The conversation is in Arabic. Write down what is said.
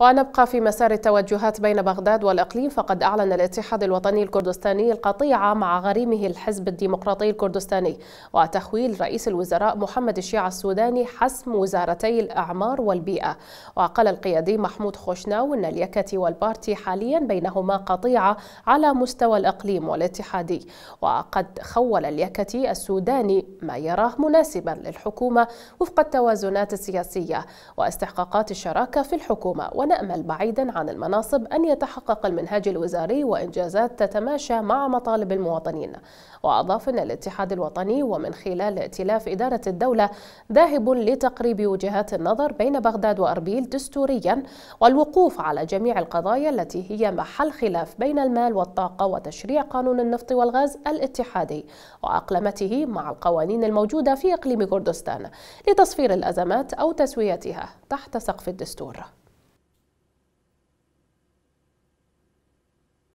ونبقى في مسار التوجهات بين بغداد والإقليم فقد أعلن الاتحاد الوطني الكردستاني القطيعة مع غريمه الحزب الديمقراطي الكردستاني وتخويل رئيس الوزراء محمد الشيع السوداني حسم وزارتي الأعمار والبيئة وقال القيادي محمود خوشناو أن اليكتي والبارتي حاليا بينهما قطيعة على مستوى الإقليم والاتحادي وقد خول اليكتي السوداني ما يراه مناسبا للحكومة وفق التوازنات السياسية واستحقاقات الشراكة في الحكومة ونأمل بعيدا عن المناصب أن يتحقق المنهاج الوزاري وإنجازات تتماشى مع مطالب المواطنين وأضاف أن الاتحاد الوطني ومن خلال ائتلاف إدارة الدولة ذاهب لتقريب وجهات النظر بين بغداد وأربيل دستوريا والوقوف على جميع القضايا التي هي محل خلاف بين المال والطاقة وتشريع قانون النفط والغاز الاتحادي وأقلمته مع القوانين الموجودة في إقليم كردستان لتصفير الأزمات أو تسويتها تحت سقف الدستور